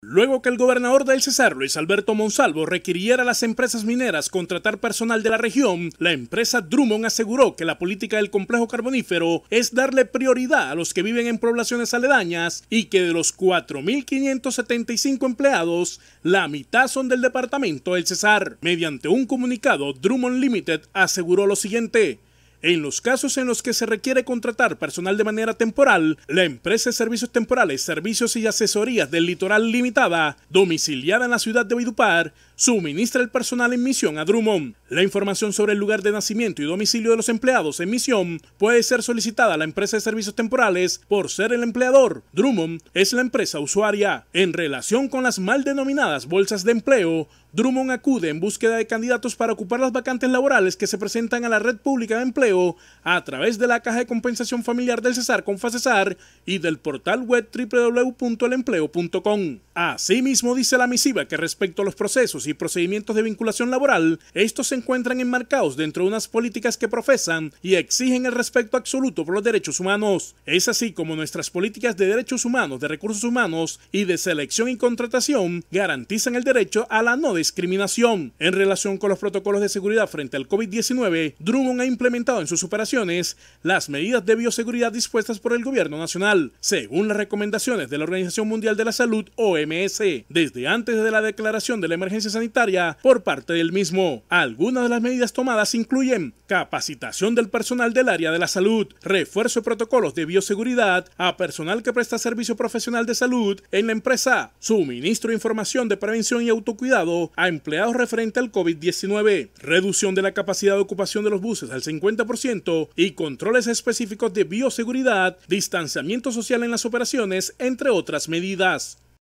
Luego que el gobernador del Cesar, Luis Alberto Monsalvo, requiriera a las empresas mineras contratar personal de la región, la empresa Drummond aseguró que la política del complejo carbonífero es darle prioridad a los que viven en poblaciones aledañas y que de los 4.575 empleados, la mitad son del departamento del Cesar. Mediante un comunicado, Drummond Limited aseguró lo siguiente. En los casos en los que se requiere contratar personal de manera temporal, la empresa de servicios temporales, servicios y asesorías del litoral limitada, domiciliada en la ciudad de Vidupar, suministra el personal en misión a Drummond. La información sobre el lugar de nacimiento y domicilio de los empleados en misión puede ser solicitada a la empresa de servicios temporales por ser el empleador. Drummond es la empresa usuaria. En relación con las mal denominadas bolsas de empleo, Drummond acude en búsqueda de candidatos para ocupar las vacantes laborales que se presentan a la red pública de empleo a través de la Caja de Compensación Familiar del Cesar con y del portal web www.elempleo.com. Asimismo, dice la misiva que respecto a los procesos y procedimientos de vinculación laboral, estos se encuentran enmarcados dentro de unas políticas que profesan y exigen el respeto absoluto por los derechos humanos. Es así como nuestras políticas de derechos humanos, de recursos humanos y de selección y contratación garantizan el derecho a la no discriminación. En relación con los protocolos de seguridad frente al COVID-19, Drummond ha implementado en sus operaciones las medidas de bioseguridad dispuestas por el gobierno nacional, según las recomendaciones de la Organización Mundial de la Salud, OMS desde antes de la declaración de la emergencia sanitaria por parte del mismo. Algunas de las medidas tomadas incluyen capacitación del personal del área de la salud, refuerzo de protocolos de bioseguridad a personal que presta servicio profesional de salud en la empresa, suministro de información de prevención y autocuidado a empleados referente al COVID-19, reducción de la capacidad de ocupación de los buses al 50% y controles específicos de bioseguridad, distanciamiento social en las operaciones, entre otras medidas.